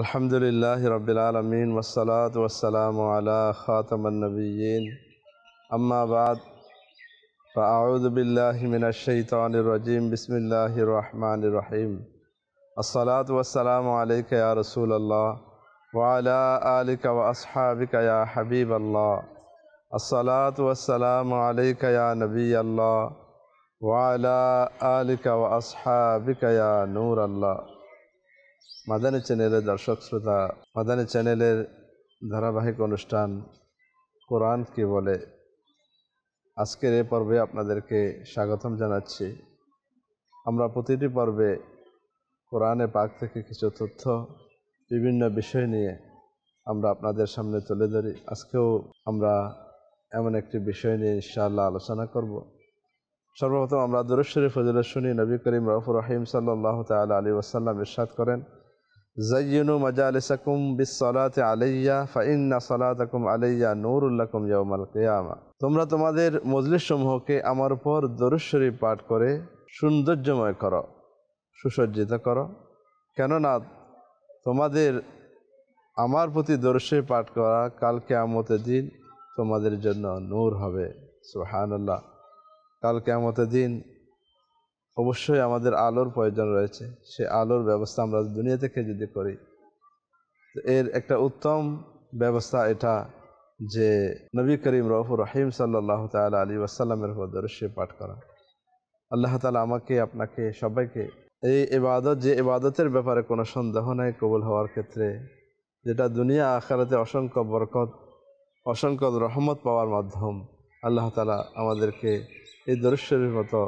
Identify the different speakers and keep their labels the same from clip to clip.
Speaker 1: الحمد اللہ رب العالمین وسلاۃ والسلام علی خاتم النبیین اما بعد فاعوذ باللہ من الشیطان الرجیم بسم اللہ الرحمن الرحیم والسلام علیکہ علیک رسول اللہ آلک و اصحابک یا حبیب اللہ الصلاة والسلام علیکہ اصحابک یا نور اللہ মাদানী চ্যানেলের দর্শক শ্রোতা মাদানী চ্যানেলের ধারাবাহিক অনুষ্ঠান কোরআন কি বলে আজকের এ পর্বে আপনাদেরকে স্বাগতম জানাচ্ছি আমরা প্রতিটি পর্বে কোরআনে পাক থেকে কিছু তথ্য বিভিন্ন বিষয় নিয়ে আমরা আপনাদের সামনে তুলে ধরি আজকেও আমরা এমন একটি বিষয় নিয়ে ইনশাআল্লাহ আলোচনা করব সর্বপ্রথম আমরা দুরশ্বরী ফজলের শুনি নবী করিম রফুর রহিম সাল্লাহ তাল আলী ওসাল্লাম ইরশাদ করেন জয়নু মজালিসাকুম বিসলাতে আলাইয়া ফাইন্না সালাতাকুম আলাইয়া নূরুল্লাকুম ইয়ামাল কেয়ামা তোমরা তোমাদের মজলিস সমূহকে আমার উপর দরুশ্বরী পাঠ করে সৌন্দর্যময় করো সুসজ্জিত করো কেননা তোমাদের আমার প্রতি দর্শে পাঠ করা কাল আমতের দিন তোমাদের জন্য নূর হবে সুহানুল্লাহ কাল আমতের দিন অবশ্যই আমাদের আলোর প্রয়োজন রয়েছে সে আলোর ব্যবস্থা আমরা দুনিয়া থেকে যদি করি এর একটা উত্তম ব্যবস্থা এটা যে নবী করিম রফুর রহিম সাল্লাহ তাল আলী ওয়াসাল্লামের উপদর্শে পাঠ করা আল্লাহ তালা আমাকে আপনাকে সবাইকে এই এবাদত যে এবাদতের ব্যাপারে কোনো সন্দেহ নাই কবুল হওয়ার ক্ষেত্রে যেটা দুনিয়া আখারাতে অসংখ্য বরকত অসংখ্য রহমত পাওয়ার মাধ্যম আল্লাহ তালা আমাদেরকে এই দরুশ্বরের মতো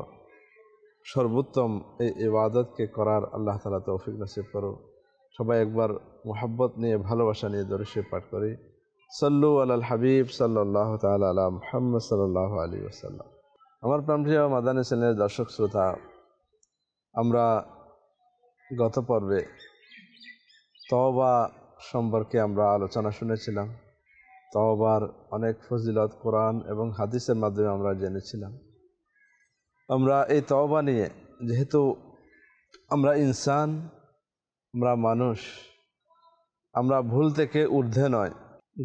Speaker 1: সর্বোত্তম এই ইবাদতকে করার আল্লাহ তালা তৌফিক নসিব করো সবাই একবার মোহাব্বত নিয়ে ভালোবাসা নিয়ে দরসে পাঠ করি সল্লু আলাল হাবিব সাল্লাহ তাল আলা মোহাম্মদ সাল্লাহ আলী আসাল্লাম আমার প্রাণপ্রিয় মাদানী সেনের দর্শক শ্রোতা আমরা গত পর্বে তওবা সম্পর্কে আমরা আলোচনা শুনেছিলাম তওবার অনেক ফজিলত কোরআন এবং হাদিসের মাধ্যমে আমরা জেনেছিলাম আমরা এই তওবা নিয়ে যেহেতু আমরা ইনসান আমরা মানুষ আমরা ভুল থেকে ঊর্ধ্বে নয়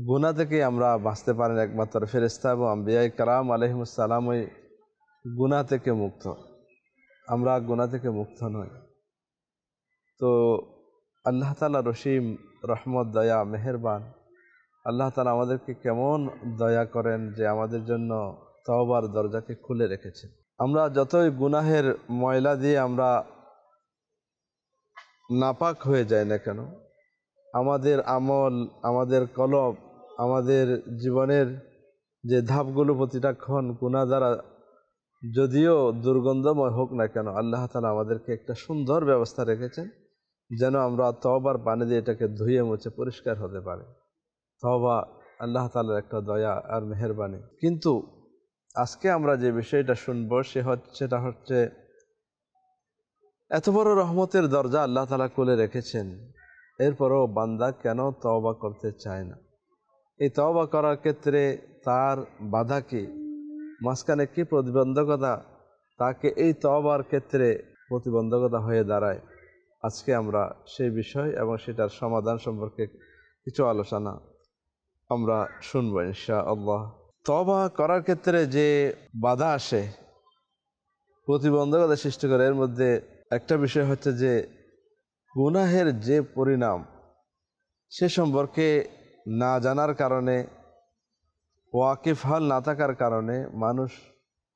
Speaker 1: গুণা থেকে আমরা বাঁচতে পারেন একমাত্র ফেরেস্তা এবং আম্বিয়াই কারাম ওই গুণা থেকে মুক্ত আমরা গুণা থেকে মুক্ত নই তো আল্লাহ তালা রসিম রহমত দয়া মেহেরবান আল্লাহ তালা আমাদেরকে কেমন দয়া করেন যে আমাদের জন্য তওবার দরজাকে খুলে রেখেছেন আমরা যতই গুনাহের ময়লা দিয়ে আমরা নাপাক হয়ে যাই না কেন আমাদের আমল আমাদের কলব আমাদের জীবনের যে ধাপগুলো প্রতিটা ক্ষণ গুণা দ্বারা যদিও দুর্গন্ধময় হোক না কেন আল্লাহ তালা আমাদেরকে একটা সুন্দর ব্যবস্থা রেখেছেন যেন আমরা তবার পানি দিয়ে এটাকে ধুয়ে মুছে পরিষ্কার হতে পারে তবা আল্লাহ তালার একটা দয়া আর মেহরবানি কিন্তু আজকে আমরা যে বিষয়টা শুনব সে হচ্ছে এটা হচ্ছে এত বড় রহমতের দরজা আল্লাহ তালা খুলে রেখেছেন এরপরও বান্দা কেন তওবা করতে চায় না এই তওবা করার ক্ষেত্রে তার বাধা কি মাঝখানে কী প্রতিবন্ধকতা তাকে এই তওবার ক্ষেত্রে প্রতিবন্ধকতা হয়ে দাঁড়ায় আজকে আমরা সেই বিষয় এবং সেটার সমাধান সম্পর্কে কিছু আলোচনা আমরা শুনব ইনশা আল্লাহ তবা করার ক্ষেত্রে যে বাধা আসে প্রতিবন্ধকতা সৃষ্টি করে এর মধ্যে একটা বিষয় হচ্ছে যে গুনাহের যে পরিণাম সে সম্পর্কে না জানার কারণে ওয়াকিফ হাল না থাকার কারণে মানুষ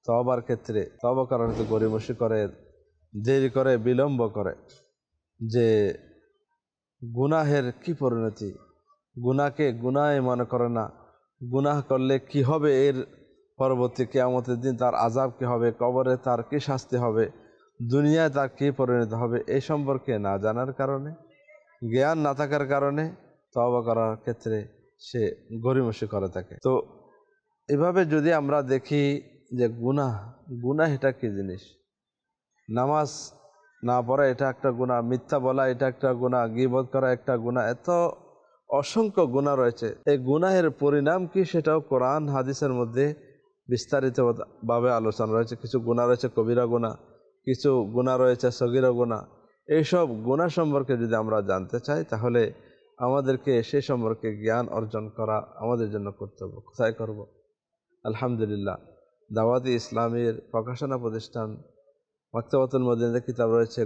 Speaker 1: তবার ক্ষেত্রে তবা তো গরিবসি করে দেরি করে বিলম্ব করে যে গুনাহের কি পরিণতি গুনাকে গুনায় মনে করে না গুনাহ করলে কি হবে এর পরবর্তী কেয়ামতের দিন তার আজাব কী হবে কবরে তার কী শাস্তি হবে দুনিয়ায় তার কী পরিণত হবে এই সম্পর্কে না জানার কারণে জ্ঞান না থাকার কারণে তবা করার ক্ষেত্রে সে গরিমসি করে থাকে তো এভাবে যদি আমরা দেখি যে গুনাহ গুনাহ এটা কী জিনিস নামাজ না পড়া এটা একটা গুণা মিথ্যা বলা এটা একটা গুণা গিবত করা একটা গুণা এত অসংখ্য গুণা রয়েছে এই গুনাহের পরিণাম কি সেটাও কোরআন হাদিসের মধ্যে বিস্তারিতভাবে আলোচনা রয়েছে কিছু গুণা রয়েছে কবিরা গুণা কিছু গুণা রয়েছে সগিরা গুণা এইসব গুণা সম্পর্কে যদি আমরা জানতে চাই তাহলে আমাদেরকে সে সম্পর্কে জ্ঞান অর্জন করা আমাদের জন্য কর্তব্য কোথায় করব আলহামদুলিল্লাহ দাওয়াতি ইসলামের প্রকাশনা প্রতিষ্ঠান মক্তবতুল মদিনের কিতাব রয়েছে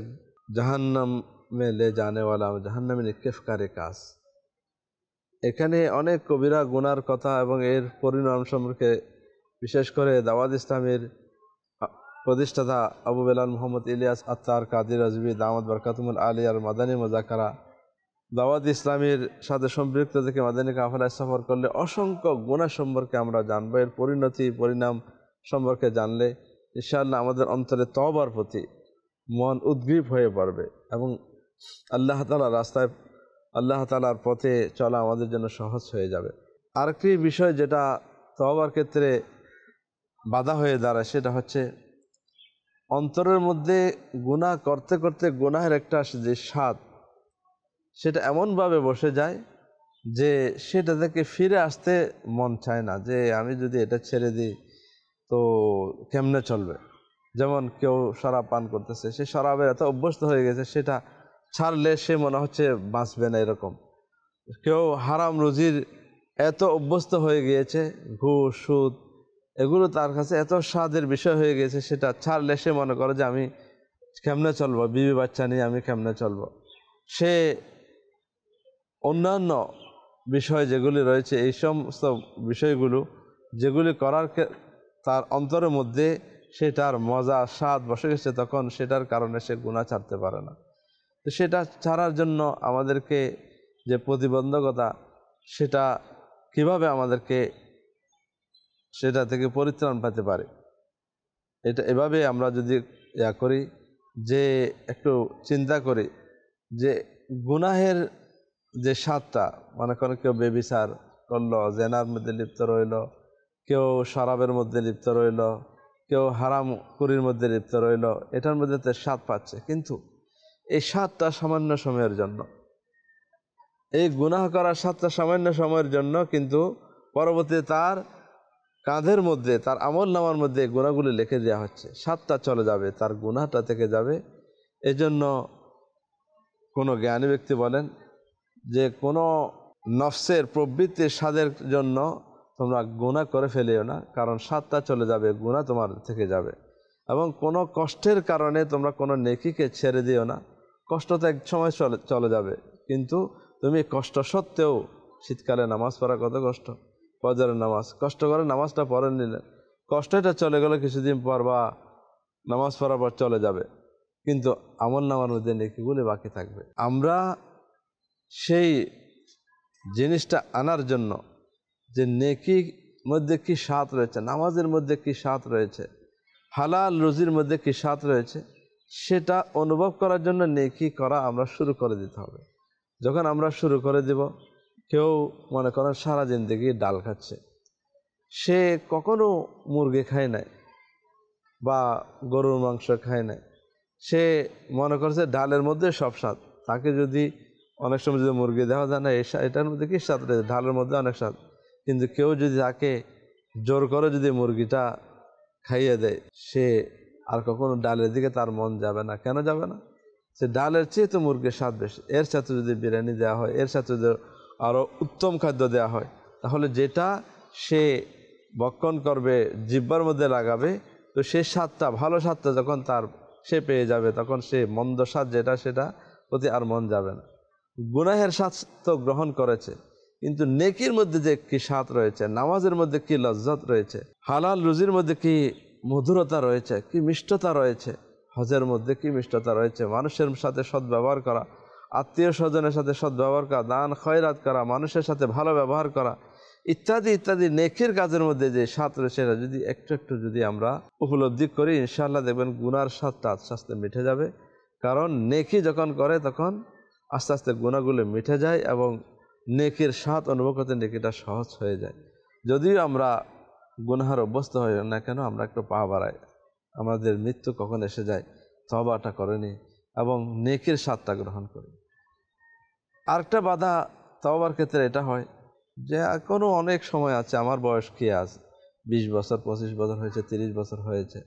Speaker 1: জাহান্নামে লে জানেওয়ালা জাহান্নামে নিক্ষেপকারী কাজ এখানে অনেক কবিরা গুনার কথা এবং এর পরিণাম সম্পর্কে বিশেষ করে দাওয়াত ইসলামের প্রতিষ্ঠাতা আবু বেলাল মোহাম্মদ ইলিয়াস আত্মার কাদির আজবি দামদ বরকাতুমুল আর মাদানী মোজাকারা দাওয়াত ইসলামের সাথে সম্পৃক্ত থেকে মাদানী কাফলায় সফর করলে অসংখ্য গুণা সম্পর্কে আমরা জানবো এর পরিণতি পরিণাম সম্পর্কে জানলে ইশাআল্লাহ আমাদের অন্তরে তবার প্রতি মন উদ্গ্রীব হয়ে পড়বে এবং আল্লাহ তালা রাস্তায় আল্লাহ তালার পথে চলা আমাদের জন্য সহজ হয়ে যাবে আরেকটি বিষয় যেটা তবার ক্ষেত্রে বাধা হয়ে দাঁড়ায় সেটা হচ্ছে অন্তরের মধ্যে গুণা করতে করতে গুনাহের একটা যে স্বাদ সেটা এমনভাবে বসে যায় যে সেটা থেকে ফিরে আসতে মন চায় না যে আমি যদি এটা ছেড়ে দিই তো কেমনে চলবে যেমন কেউ শরাব পান করতেছে সে শরাবের এত অভ্যস্ত হয়ে গেছে সেটা ছাড়লে সে মনে হচ্ছে বাঁচবে না এরকম কেউ হারাম রুজির এত অভ্যস্ত হয়ে গিয়েছে ঘুষ সুদ এগুলো তার কাছে এত স্বাদের বিষয় হয়ে গেছে সেটা ছাড়লে সে মনে করে যে আমি কেমনে চলবো বিবি বাচ্চা নিয়ে আমি কেমনে চলবো সে অন্যান্য বিষয় যেগুলি রয়েছে এই সমস্ত বিষয়গুলো যেগুলি করার তার অন্তরের মধ্যে সেটার মজা স্বাদ বসে গেছে তখন সেটার কারণে সে গুণা ছাড়তে পারে না তো সেটা ছাড়ার জন্য আমাদেরকে যে প্রতিবন্ধকতা সেটা কিভাবে আমাদেরকে সেটা থেকে পরিত্রাণ পেতে পারে এটা এভাবে আমরা যদি ইয়া করি যে একটু চিন্তা করি যে গুনাহের যে স্বাদটা মনে করেন কেউ বেবিচার করলো জেনার মধ্যে লিপ্ত রইল কেউ শরাবের মধ্যে লিপ্ত রইল কেউ হারাম কুরির মধ্যে লিপ্ত রইল এটার মধ্যে তার স্বাদ পাচ্ছে কিন্তু এই সাতটা সামান্য সময়ের জন্য এই গুনাহ করার সাতটা সামান্য সময়ের জন্য কিন্তু পরবর্তীতে তার কাঁধের মধ্যে তার আমল নামার মধ্যে গুণাগুলি লিখে দেওয়া হচ্ছে সাতটা চলে যাবে তার গুনাহটা থেকে যাবে এজন্য কোনো জ্ঞানী ব্যক্তি বলেন যে কোনো নফসের প্রবৃত্তির স্বাদের জন্য তোমরা গুণা করে ফেলিও না কারণ সাতটা চলে যাবে গুণা তোমার থেকে যাবে এবং কোনো কষ্টের কারণে তোমরা কোনো নেকিকে ছেড়ে দিও না কষ্ট তো এক সময় চলে চলে যাবে কিন্তু তুমি কষ্ট সত্ত্বেও শীতকালে নামাজ পড়া কত কষ্ট ফজরের নামাজ কষ্ট করে নামাজটা পরে নিলেন কষ্টটা চলে গেলে কিছুদিন পর বা নামাজ পড়ার পর চলে যাবে কিন্তু আমল নামার মধ্যে নেকিগুলি বাকি থাকবে আমরা সেই জিনিসটা আনার জন্য যে নেকি মধ্যে কি স্বাদ রয়েছে নামাজের মধ্যে কি স্বাদ রয়েছে হালাল রুজির মধ্যে কি স্বাদ রয়েছে সেটা অনুভব করার জন্য নেকি করা আমরা শুরু করে দিতে হবে যখন আমরা শুরু করে দেব কেউ মনে করেন সারা জিন্দগি ডাল খাচ্ছে সে কখনো মুরগি খায় নাই বা গরুর মাংস খায় নাই সে মনে করছে ডালের মধ্যে সব স্বাদ তাকে যদি অনেক সময় যদি মুরগি দেওয়া যায় না এটার মধ্যে কি স্বাদ রয়েছে ডালের মধ্যে অনেক স্বাদ কিন্তু কেউ যদি তাকে জোর করে যদি মুরগিটা খাইয়ে দেয় সে আর কখনো ডালের দিকে তার মন যাবে না কেন যাবে না সে ডালের চেয়ে তো মুরগির স্বাদ বেশি এর সাথে যদি বিরিয়ানি দেওয়া হয় এর সাথে যদি আরও উত্তম খাদ্য দেওয়া হয় তাহলে যেটা সে বক্ষণ করবে জিব্বার মধ্যে লাগাবে তো সে স্বাদটা ভালো স্বাদটা যখন তার সে পেয়ে যাবে তখন সে মন্দ স্বাদ যেটা সেটা প্রতি আর মন যাবে না গুনাহের স্বাদ তো গ্রহণ করেছে কিন্তু নেকির মধ্যে যে কি স্বাদ রয়েছে নামাজের মধ্যে কি লজ্জত রয়েছে হালাল রুজির মধ্যে কি মধুরতা রয়েছে কি মিষ্টতা রয়েছে হজের মধ্যে কি মিষ্টতা রয়েছে মানুষের সাথে সদ্ব্যবহার করা আত্মীয় স্বজনের সাথে সদ্ব্যবহার করা দান খয়রাত করা মানুষের সাথে ভালো ব্যবহার করা ইত্যাদি ইত্যাদি নেকের কাজের মধ্যে যে স্বাদ রয়েছে সেটা যদি একটু একটু যদি আমরা উপলব্ধি করি ইনশাআল্লাহ দেখবেন গুনার স্বাদটা আস্তে আস্তে মিঠে যাবে কারণ নেকি যখন করে তখন আস্তে আস্তে গুণাগুলো মিঠে যায় এবং নেকের স্বাদ অনুভব করতে নেকিটা সহজ হয়ে যায় যদিও আমরা গুনহার অভ্যস্ত হয় না কেন আমরা একটু পা বাড়াই আমাদের মৃত্যু কখন এসে যায় তবাটা করেনি এবং নেকের স্বাদটা গ্রহণ করি আরেকটা বাধা তবার ক্ষেত্রে এটা হয় যে এখনও অনেক সময় আছে আমার বয়স কি আছে বিশ বছর পঁচিশ বছর হয়েছে তিরিশ বছর হয়েছে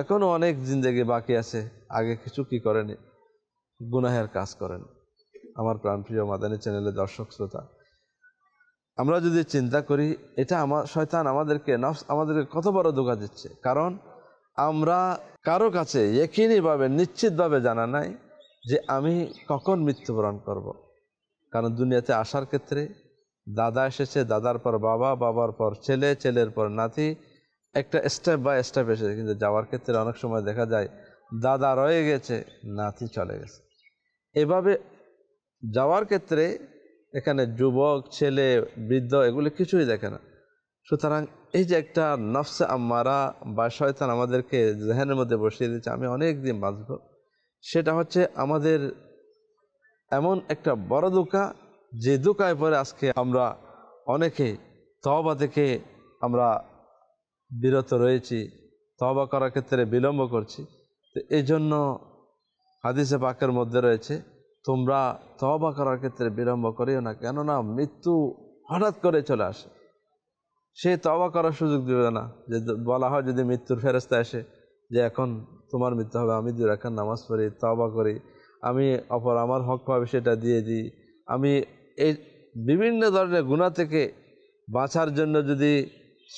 Speaker 1: এখনও অনেক জিন্দেগি বাকি আছে আগে কিছু কি করেনি গুনাহের কাজ করেন আমার প্রাণপ্রিয় মাদানী চ্যানেলের দর্শক শ্রোতা আমরা যদি চিন্তা করি এটা আমার শয়তান আমাদেরকে নফস আমাদেরকে কত বড় ধোকা দিচ্ছে কারণ আমরা কারো কাছে একইভাবে নিশ্চিতভাবে জানা নাই যে আমি কখন মৃত্যুবরণ করব। কারণ দুনিয়াতে আসার ক্ষেত্রে দাদা এসেছে দাদার পর বাবা বাবার পর ছেলে ছেলের পর নাতি একটা স্টেপ বাই স্টেপ এসেছে কিন্তু যাওয়ার ক্ষেত্রে অনেক সময় দেখা যায় দাদা রয়ে গেছে নাতি চলে গেছে এভাবে যাওয়ার ক্ষেত্রে এখানে যুবক ছেলে বৃদ্ধ এগুলো কিছুই দেখে না সুতরাং এই যে একটা নফসে আম্মারা বা শয়তান আমাদেরকে জেহানের মধ্যে বসিয়ে দিচ্ছে আমি অনেক দিন বাঁচব সেটা হচ্ছে আমাদের এমন একটা বড় দোকা যে দোকায় পরে আজকে আমরা অনেকে তবা থেকে আমরা বিরত রয়েছি তবা করার ক্ষেত্রে বিলম্ব করছি তো এই জন্য হাদিসে পাকের মধ্যে রয়েছে তোমরা তবা করার ক্ষেত্রে বিলম্ব করিও না কেননা মৃত্যু হঠাৎ করে চলে আসে সে তবা করার সুযোগ দেবে না যে বলা হয় যদি মৃত্যুর ফেরস্তে আসে যে এখন তোমার মৃত্যু হবে আমি দু রাখার নামাজ পড়ি তবা করি আমি অপর আমার হক পাবে সেটা দিয়ে দিই আমি এই বিভিন্ন ধরনের গুণা থেকে বাঁচার জন্য যদি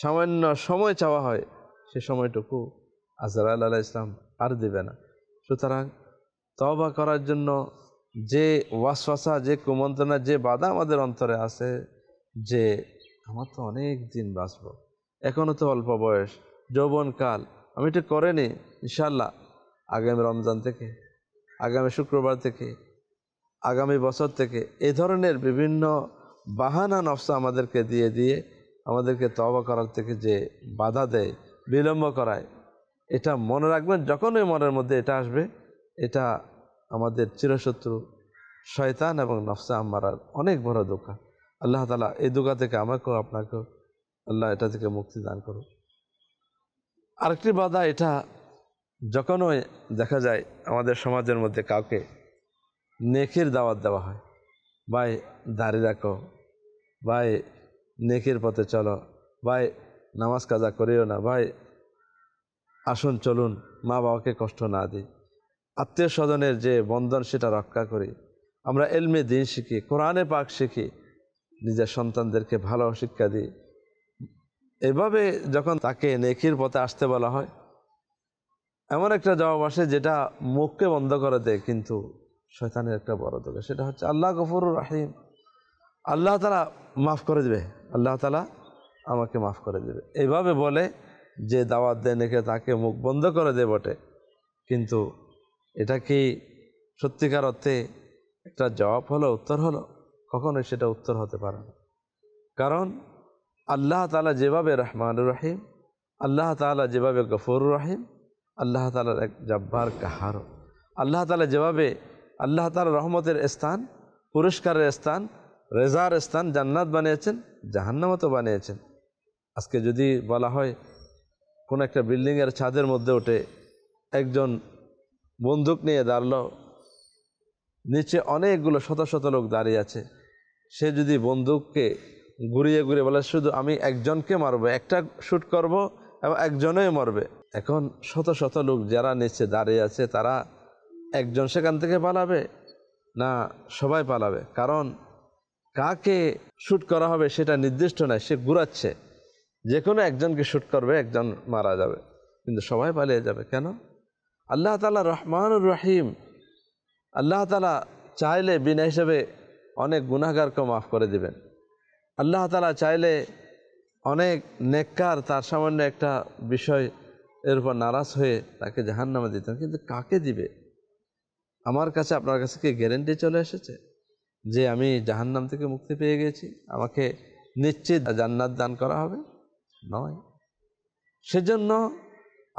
Speaker 1: সামান্য সময় চাওয়া হয় সে সময়টুকু আজরাল আল্লাহ ইসলাম আর দেবে না সুতরাং তবা করার জন্য যে ওয়াসওয়াসা যে কুমন্ত্রণা যে বাধা আমাদের অন্তরে আছে যে আমার তো অনেক দিন বাঁচব এখনও তো অল্প বয়স যৌবনকাল আমি এটা করেনি ইনশাল্লাহ আগামী রমজান থেকে আগামী শুক্রবার থেকে আগামী বছর থেকে এ ধরনের বিভিন্ন বাহানা নকশা আমাদেরকে দিয়ে দিয়ে আমাদেরকে তবা করার থেকে যে বাধা দেয় বিলম্ব করায় এটা মনে রাখবেন যখনই মনের মধ্যে এটা আসবে এটা আমাদের চিরশত্রু শয়তান এবং নফসা আম্মারার অনেক বড় দোকা আল্লাহ তালা এই দোকা থেকে আমাকেও আপনাকেও আল্লাহ এটা থেকে মুক্তি দান করুন আরেকটি বাধা এটা যখনও দেখা যায় আমাদের সমাজের মধ্যে কাউকে নেকের দাওয়াত দেওয়া হয় ভাই দাঁড়িয়ে রাখো ভাই নেকের পথে চলো ভাই নামাজ কাজা করিও না ভাই আসুন চলুন মা বাবাকে কষ্ট না দিই আত্মীয় স্বজনের যে বন্ধন সেটা রক্ষা করি আমরা এলমে দিন শিখি কোরআনে পাক শিখি নিজের সন্তানদেরকে ভালো শিক্ষা দিই এভাবে যখন তাকে নেকির পথে আসতে বলা হয় এমন একটা জবাব আসে যেটা মুখকে বন্ধ করে দেয় কিন্তু শয়তানের একটা বড় দোকান সেটা হচ্ছে আল্লাহ গফর রাহিম আল্লাহ তালা মাফ করে দেবে আল্লাহ তালা আমাকে মাফ করে দেবে এভাবে বলে যে দাওয়াত দেয় নেকে তাকে মুখ বন্ধ করে দেয় বটে কিন্তু এটা কি সত্যিকার অর্থে একটা জবাব হলো উত্তর হলো কখনোই সেটা উত্তর হতে পারে না কারণ আল্লাহ তালা যেভাবে রহমানুর রহিম আল্লাহ তালা যেভাবে গফর রহিম আল্লাহ তালার এক জব্বার কাহারও আল্লাহ তালা যেভাবে আল্লাহ তালা রহমতের স্থান পুরস্কারের স্থান রেজার স্থান জান্নাত বানিয়েছেন জাহান্নামতো বানিয়েছেন আজকে যদি বলা হয় কোনো একটা বিল্ডিংয়ের ছাদের মধ্যে ওঠে একজন বন্দুক নিয়ে দাঁড়ল নিচে অনেকগুলো শত শত লোক দাঁড়িয়ে আছে সে যদি বন্দুককে ঘুরিয়ে ঘুরিয়ে বলে শুধু আমি একজনকে মারবো একটা শ্যুট করব এবং একজনই মরবে এখন শত শত লোক যারা নিচে দাঁড়িয়ে আছে তারা একজন সেখান থেকে পালাবে না সবাই পালাবে কারণ কাকে শ্যুট করা হবে সেটা নির্দিষ্ট নয় সে ঘুরাচ্ছে যে কোনো একজনকে শ্যুট করবে একজন মারা যাবে কিন্তু সবাই পালিয়ে যাবে কেন আল্লাহ তালা রহমানুর রহিম আল্লাহ তালা চাইলে বিনা হিসাবে অনেক গুণাগারকে মাফ করে দিবেন আল্লাহ তালা চাইলে অনেক নেককার তার সামান্য একটা বিষয় এর উপর নারাজ হয়ে তাকে জাহান নামে দিতেন কিন্তু কাকে দিবে আমার কাছে আপনার কাছে কি গ্যারেন্টি চলে এসেছে যে আমি জাহান্নাম থেকে মুক্তি পেয়ে গেছি আমাকে নিশ্চিত জান্নাত দান করা হবে নয় সেজন্য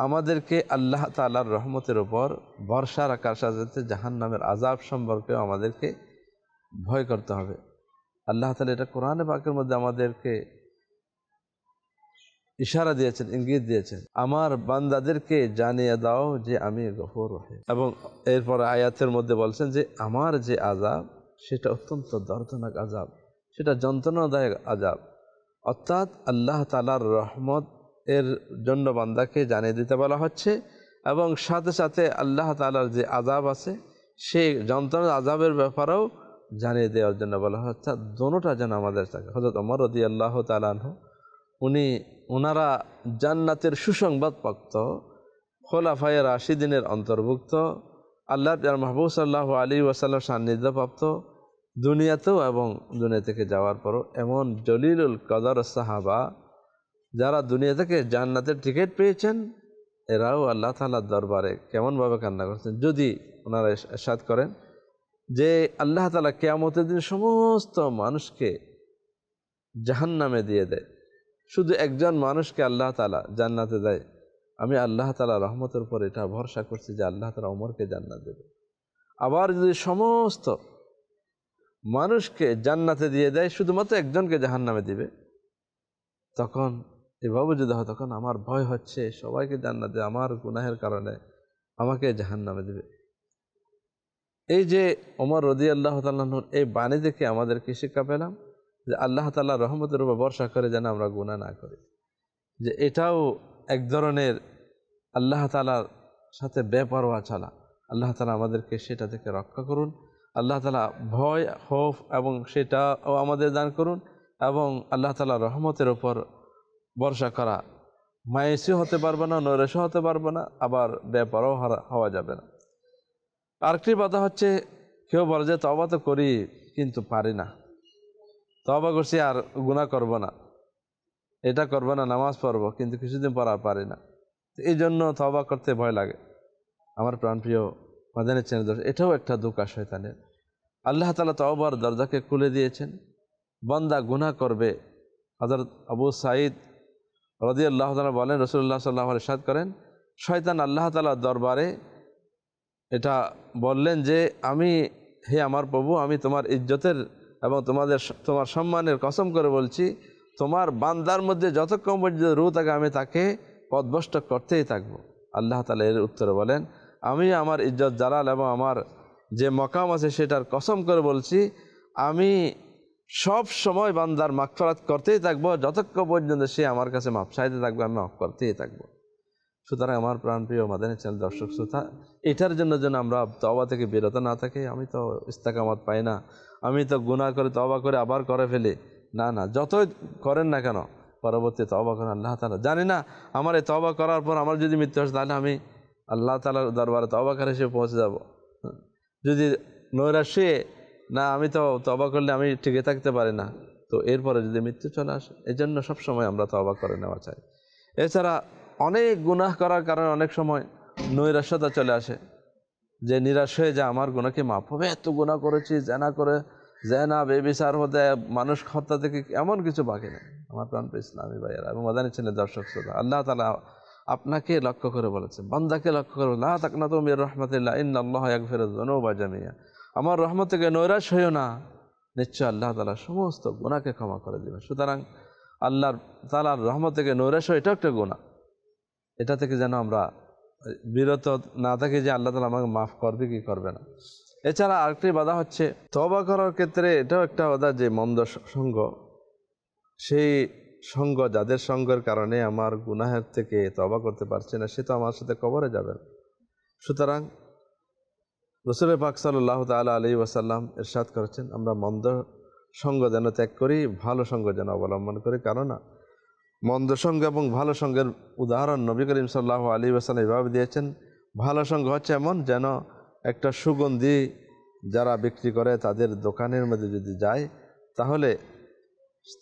Speaker 1: আমাদেরকে আল্লাহ তালার রহমতের ওপর বর্ষার রাখার সাথে জাহান নামের আজাব সম্পর্কে আমাদেরকে ভয় করতে হবে আল্লাহ তালা এটা কোরআনে পাকের মধ্যে আমাদেরকে ইশারা দিয়েছেন ইঙ্গিত দিয়েছেন আমার বান্দাদেরকে জানিয়ে দাও যে আমি গফর রহিম এবং এরপর আয়াতের মধ্যে বলছেন যে আমার যে আজাব সেটা অত্যন্ত দর্দনাক আজাব সেটা যন্ত্রণাদায়ক আজাব অর্থাৎ আল্লাহ তালার রহমত এর জন্য বান্দাকে জানিয়ে দিতে বলা হচ্ছে এবং সাথে সাথে আল্লাহ তালার যে আজাব আছে সেই যন্ত্রণার আজাবের ব্যাপারেও জানিয়ে দেওয়ার জন্য বলা হচ্ছে দোনোটা যেন আমাদের থাকে হজরত অমর রদি আল্লাহ তালাহ উনি ওনারা জান্নাতের সুসংবাদ প্রাপ্ত খোলাফায় রাশিদিনের অন্তর্ভুক্ত আল্লাহ মাহবুব সাল্লাহ আলী ওয়াসাল্লাহ সান্নিধ্য প্রাপ্ত দুনিয়াতেও এবং দুনিয়া থেকে যাওয়ার পরও এমন জলিলুল কদর সাহাবা যারা দুনিয়া থেকে জান্নাতের টিকিট পেয়েছেন এরাও আল্লাহ তালার দরবারে কেমনভাবে কান্না করছেন যদি ওনারা সাদ করেন যে আল্লাহ তালা কেয়ামতের দিন সমস্ত মানুষকে জাহান নামে দিয়ে দেয় শুধু একজন মানুষকে আল্লাহ তালা জান্নাতে দেয় আমি আল্লাহ তালা রহমতের উপর এটা ভরসা করছি যে আল্লাহ তালা অমরকে জান্নাত দেবে আবার যদি সমস্ত মানুষকে জান্নাতে দিয়ে দেয় শুধুমাত্র একজনকে জাহান নামে দিবে তখন এভাবে যদি হয় তখন আমার ভয় হচ্ছে সবাইকে যে আমার গুনাহের কারণে আমাকে জাহান নামে দেবে এই যে ওমর রদি আল্লাহ তাল্লাহর এই বাণী দেখে আমাদেরকে শিক্ষা পেলাম যে আল্লাহ তাল্লাহ রহমতের উপর বর্ষা করে যেন আমরা গুণা না করি যে এটাও এক ধরনের আল্লাহ তালার সাথে বেপরোয়া চালা আল্লাহ তালা আমাদেরকে সেটা থেকে রক্ষা করুন আল্লাহ তালা ভয় হোফ এবং সেটা আমাদের দান করুন এবং আল্লাহ তালা রহমতের ওপর ভরসা করা মায়েসি হতে পারবে না নৈরাশ হতে পারবে না আবার ব্যাপারও হওয়া যাবে না আরেকটি বাধা হচ্ছে কেউ বলে যে তবা তো করি কিন্তু পারি না তবা করছি আর গুণা করব না এটা করবো না নামাজ পড়বো কিন্তু কিছুদিন পর আর পারি না এই জন্য তবা করতে ভয় লাগে আমার প্রাণপ্রিয় মাদানের চেনে দর্শক এটাও একটা হয় তাহলে আল্লাহ তালা তবার দরজাকে খুলে দিয়েছেন বন্দা গুনা করবে হজরত আবু সাঈদ রদি আল্লাহ তালা বলেন রসুল্লাহ সাল্লাহ সাদ করেন শয়তান আল্লাহ তালার দরবারে এটা বললেন যে আমি হে আমার প্রভু আমি তোমার ইজ্জতের এবং তোমাদের তোমার সম্মানের কসম করে বলছি তোমার বান্দার মধ্যে যতক্ষণ পর্যন্ত রু থাকে আমি তাকে পদভষ্ট করতেই থাকবো আল্লাহ তালা এর উত্তরে বলেন আমি আমার ইজ্জত জালাল এবং আমার যে মকাম আছে সেটার কসম করে বলছি আমি সব সময় বান্দার মাগফরাত করতেই থাকবো যতক্ষণ পর্যন্ত সে আমার কাছে মাপ চাইতে থাকবে আমি মাফ করতেই থাকবো সুতরাং আমার প্রাণপ্রিয় মাদানী চ্যানেল দর্শক শ্রোতা এটার জন্য যেন আমরা তবা থেকে বিরত না থাকি আমি তো ইস্তাকামত পাই না আমি তো গুণা করে তবা করে আবার করে ফেলি না না যতই করেন না কেন পরবর্তী তবা করেন আল্লাহ তালা জানি না আমার এই তবা করার পর আমার যদি মৃত্যু আসে তাহলে আমি আল্লাহ তালার দরবারে তবাকার হিসেবে পৌঁছে যাব যদি নৈরাশ্যে না আমি তো তবা করলে আমি টিকে থাকতে পারি না তো এরপরে যদি মৃত্যু চলে আসে এজন্য সবসময় আমরা তবা করে নেওয়া চাই এছাড়া অনেক গুনাহ করার কারণে অনেক সময় নৈরাশ্যতা চলে আসে যে নিরাশ হয়ে যা আমার গুণাকে মাফ হবে এত গুণা করেছি জেনা করে জেনা বেবিচার হতে মানুষ হত্যা থেকে এমন কিছু বাকি নেই আমার প্রাণপ্রিয় ইসলামী ভাইয়ারা এবং মাদানী ছিলেন দর্শক শ্রোতা আল্লাহ তালা আপনাকে লক্ষ্য করে বলেছে বান্দাকে লক্ষ্য করে না তাকনা তো মির রহমতুল্লাহ ইন্না আল্লাহ এক ফেরত জামিয়া আমার রহমত থেকে নৈরাশ হইও না নিশ্চয় আল্লাহ তালা সমস্ত গোনাকে ক্ষমা করে দেবেন সুতরাং আল্লাহর তালার রহমত থেকে নৈরাশ এটাও একটা গোনা এটা থেকে যেন আমরা বিরত না থাকি যে আল্লাহ তালা আমাকে মাফ করবে কি করবে না এছাড়া আরেকটি বাধা হচ্ছে তবা করার ক্ষেত্রে এটাও একটা বাধা যে মন্দ সঙ্গ সেই সঙ্গ যাদের সঙ্গের কারণে আমার গুনাহের থেকে তবা করতে পারছে না সে তো আমার সাথে কবরে যাবে সুতরাং রসুল পাক সাল্লাহ তালা আলী ওয়াসাল্লাম এরশাদ করেছেন আমরা মন্দ সঙ্গ যেন ত্যাগ করি ভালো সঙ্গ যেন অবলম্বন করি কেননা মন্দ সঙ্গ এবং ভালো সঙ্গের উদাহরণ নবী করিম সাল্লাহ আলী ওয়াসাল্লাম এভাবে দিয়েছেন ভালো সঙ্গ হচ্ছে এমন যেন একটা সুগন্ধি যারা বিক্রি করে তাদের দোকানের মধ্যে যদি যায় তাহলে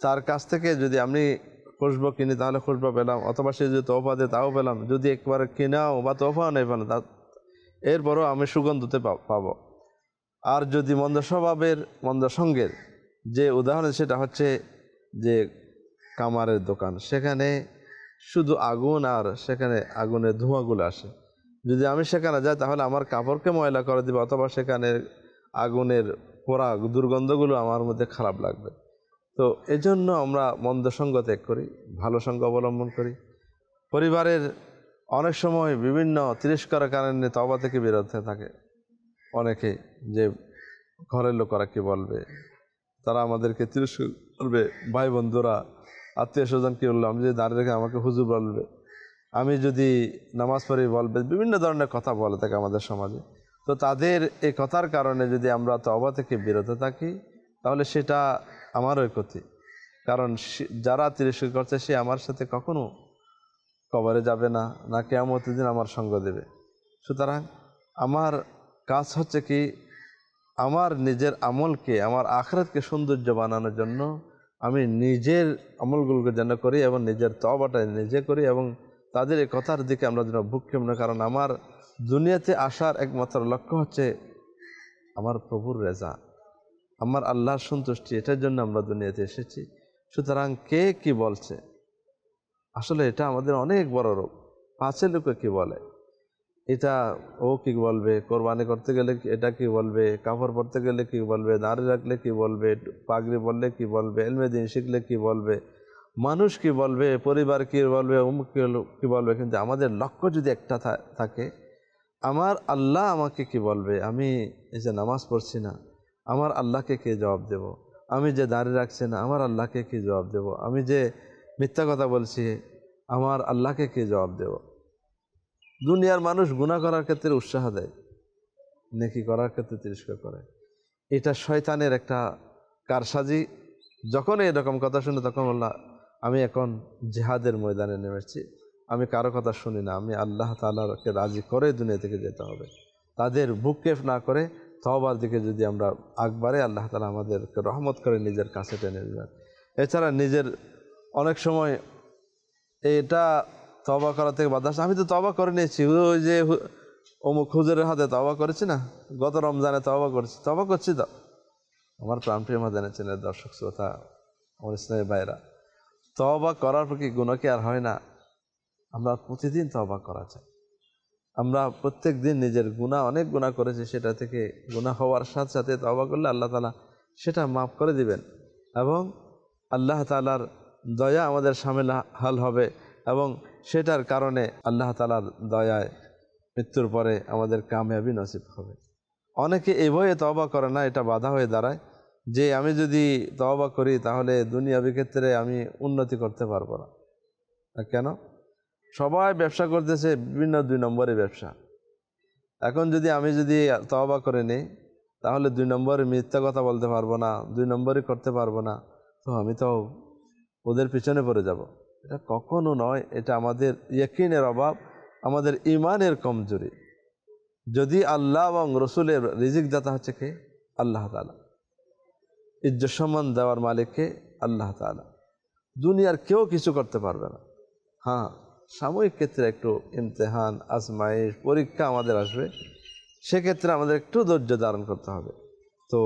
Speaker 1: তার কাছ থেকে যদি আমি খুশবো কিনি তাহলে খুশবো পেলাম অথবা সে যদি তোফা দেয় তাও পেলাম যদি একবার কিনাও বা তোফাও নেই পেলাম এরপরও আমি সুগন্ধতে পাব আর যদি মন্দ স্বভাবের মন্দ সঙ্গের যে উদাহরণ সেটা হচ্ছে যে কামারের দোকান সেখানে শুধু আগুন আর সেখানে আগুনের ধোঁয়াগুলো আসে যদি আমি সেখানে যাই তাহলে আমার কাপড়কে ময়লা করে দেবে অথবা সেখানে আগুনের পোড়া দুর্গন্ধগুলো আমার মধ্যে খারাপ লাগবে তো এজন্য আমরা মন্দ সঙ্গ ত্যাগ করি ভালো সঙ্গ অবলম্বন করি পরিবারের অনেক সময় বিভিন্ন তিরস্কার কারণে তবা থেকে বিরত থাকে অনেকে যে ঘরের লোকরা কি বলবে তারা আমাদেরকে তিরস্কার করবে ভাই বন্ধুরা আত্মীয় স্বজন কী বললো আমি যদি দাঁড়িয়ে রেখে আমাকে হুজু বলবে আমি যদি নামাজ পড়ি বলবে বিভিন্ন ধরনের কথা বলে থাকে আমাদের সমাজে তো তাদের এই কথার কারণে যদি আমরা তবা থেকে বিরত থাকি তাহলে সেটা আমারও ক্ষতি কারণ যারা তিরস্কার করছে সে আমার সাথে কখনো কবরে যাবে না না কেয়ামতের দিন আমার সঙ্গ দেবে সুতরাং আমার কাজ হচ্ছে কি আমার নিজের আমলকে আমার আখরাতকে সৌন্দর্য বানানোর জন্য আমি নিজের আমলগুলোকে যেন করি এবং নিজের তবাটা নিজে করি এবং তাদের এই কথার দিকে আমরা যেন ভুক্ষিম না কারণ আমার দুনিয়াতে আসার একমাত্র লক্ষ্য হচ্ছে আমার প্রভুর রেজা আমার আল্লাহর সন্তুষ্টি এটার জন্য আমরা দুনিয়াতে এসেছি সুতরাং কে কি বলছে আসলে এটা আমাদের অনেক বড় রোগ পাঁচের লোকে কি বলে এটা ও কি বলবে কোরবানি করতে গেলে এটা কি বলবে কাপড় পরতে গেলে কি বলবে দাঁড়িয়ে রাখলে কি বলবে পাগড়ি বললে কি বলবে এলমেদিন শিখলে কি বলবে মানুষ কি বলবে পরিবার কি বলবে অমুক কি বলবে কিন্তু আমাদের লক্ষ্য যদি একটা থাকে আমার আল্লাহ আমাকে কি বলবে আমি এই যে নামাজ পড়ছি না আমার আল্লাহকে কে জবাব দেব আমি যে দাঁড়িয়ে রাখছি না আমার আল্লাহকে কি জবাব দেব আমি যে মিথ্যা কথা বলছি আমার আল্লাহকে কে জবাব দেব দুনিয়ার মানুষ গুণা করার ক্ষেত্রে উৎসাহ দেয় নেকি করার ক্ষেত্রে তিরস্কার করে এটা শয়তানের একটা কারসাজি যখন এরকম কথা শুনে তখন বললাম আমি এখন জেহাদের ময়দানে নেমেছি আমি কারো কথা শুনি না আমি আল্লাহ তালাকে রাজি করে দুনিয়া থেকে যেতে হবে তাদের বুককেফ না করে তহবার দিকে যদি আমরা আকবারে আল্লাহ তালা আমাদেরকে রহমত করে নিজের কাছে টেনে নেবেন এছাড়া নিজের অনেক সময় এটা তবা করা থেকে বাধা আমি তো তবা করে নিয়েছি ওই যে অমুক হুজুরের হাতে তবা করেছি না গত রমজানে তবা করেছি তবা করছি তো আমার প্রাণপ্রিয় মা জানেছেন দর্শক শ্রোতা আমার স্নেহ ভাইরা তবা করার প্রতি গুণ কি আর হয় না আমরা প্রতিদিন তবা করা চাই আমরা প্রত্যেক দিন নিজের গুণা অনেক গুণা করেছি সেটা থেকে গুণা হওয়ার সাথে সাথে তবা করলে আল্লাহ তালা সেটা মাফ করে দিবেন এবং আল্লাহ তালার দয়া আমাদের সামিল হাল হবে এবং সেটার কারণে আল্লাহ তালার দয়ায় মৃত্যুর পরে আমাদের কামিয়াবি নসিব হবে অনেকে এই ভয়ে তবা করে না এটা বাধা হয়ে দাঁড়ায় যে আমি যদি তবা করি তাহলে দুনিয়াবি ক্ষেত্রে আমি উন্নতি করতে পারবো না কেন সবাই ব্যবসা করতেছে বিভিন্ন দুই নম্বরে ব্যবসা এখন যদি আমি যদি তবা করে নিই তাহলে দুই নম্বরে মিথ্যা কথা বলতে পারবো না দুই নম্বরই করতে পারবো না তো আমি তো ওদের পিছনে পড়ে যাব। এটা কখনো নয় এটা আমাদের ইয়কিনের অভাব আমাদের ইমানের কমজোরি যদি আল্লাহ এবং রসুলের রিজিক দাতা হচ্ছে কে আল্লাহ তালা ইজ্জত সম্মান দেওয়ার মালিককে আল্লাহ তালা দুনিয়ার কেউ কিছু করতে পারবে না হ্যাঁ সাময়িক ক্ষেত্রে একটু ইমতেহান আজমাইশ পরীক্ষা আমাদের আসবে সেক্ষেত্রে আমাদের একটু ধৈর্য ধারণ করতে হবে তো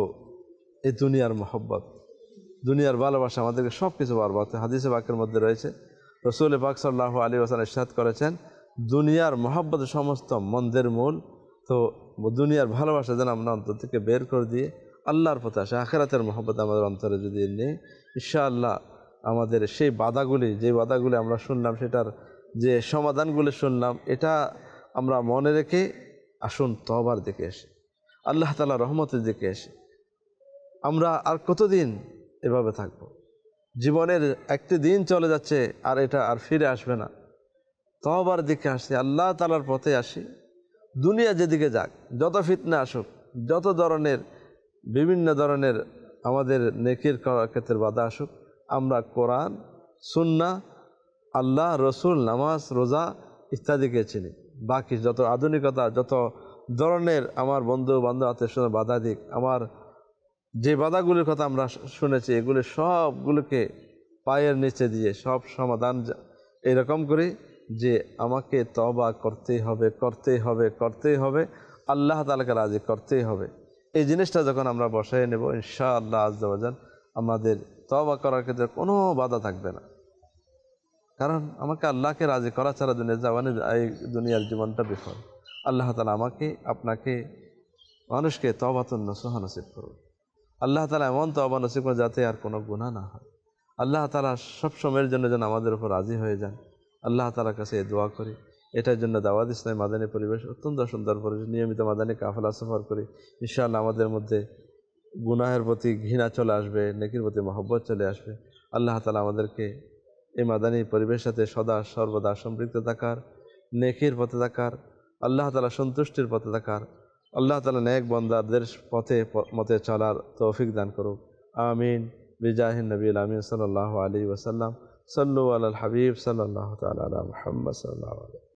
Speaker 1: এই দুনিয়ার মহব্বত দুনিয়ার ভালোবাসা আমাদেরকে সব কিছু বরবাদ হাদিসে বাক্যের মধ্যে রয়েছে রসুল পাক সাল্লাহ আলী হাসান ইসলাদ করেছেন দুনিয়ার মহাব্বত সমস্ত মন্দের মূল তো দুনিয়ার ভালোবাসা যেন আমরা অন্তর থেকে বের করে দিয়ে আল্লাহর পথে আসে আখেরাতের মহব্বত আমাদের অন্তরে যদি নেই আল্লাহ আমাদের সেই বাধাগুলি যে বাধাগুলি আমরা শুনলাম সেটার যে সমাধানগুলি শুনলাম এটা আমরা মনে রেখে আসুন তবার দিকে এসে আল্লাহ তালা রহমতের দিকে এসে আমরা আর কতদিন এভাবে থাকবো জীবনের একটি দিন চলে যাচ্ছে আর এটা আর ফিরে আসবে না তহবার দিকে আসি আল্লাহ তালার পথে আসি দুনিয়া যেদিকে যাক যত ফিতনা আসুক যত ধরনের বিভিন্ন ধরনের আমাদের নেকির করার ক্ষেত্রে বাধা আসুক আমরা কোরআন সুন্না আল্লাহ রসুল নামাজ রোজা ইত্যাদিকে চিনি বাকি যত আধুনিকতা যত ধরনের আমার বন্ধু বান্ধব আত্মীয় বাধা দিক আমার যে বাধাগুলির কথা আমরা শুনেছি এগুলি সবগুলোকে পায়ের নিচে দিয়ে সব সমাধান এরকম করে যে আমাকে তবা করতেই হবে করতেই হবে করতেই হবে আল্লাহ তালাকে রাজি করতেই হবে এই জিনিসটা যখন আমরা বসাই নেব ইনশা আল্লাহ আজান আমাদের তবা করার ক্ষেত্রে কোনো বাধা থাকবে না কারণ আমাকে আল্লাহকে রাজি করা ছাড়া দুনিয়া জাবানি এই দুনিয়ার জীবনটা বিফল আল্লাহ তালা আমাকে আপনাকে মানুষকে তবাতন্য সহানসিব করুন আল্লাহ তালা এমন তবা নসিব যাতে আর কোনো গুণা না হয় আল্লাহ তালা সব সময়ের জন্য যেন আমাদের উপর রাজি হয়ে যান আল্লাহ তালার কাছে এ দোয়া করি এটার জন্য দাওয়াত ইসলামী মাদানী পরিবেশ অত্যন্ত সুন্দর পরিবেশ নিয়মিত মাদানী কাফলা সফর করি ঈশ্বাল আমাদের মধ্যে গুনাহের প্রতি ঘৃণা চলে আসবে নেকির প্রতি মহব্বত চলে আসবে আল্লাহ তালা আমাদেরকে এই মাদানী পরিবেশের সাথে সদা সর্বদা সম্পৃক্ত থাকার নেকির পথে থাকার আল্লাহ তালা সন্তুষ্টির পথে থাকার اللہ تعالیٰ نیک بندہ درش پتے متحال توفیق دان کرو آمین بجاہ نبی الامین صلی اللہ علیہ وسلم صلو علی الحبیب صلی اللہ تعالیٰ علی محمد صلی اللہ علیہ وسلم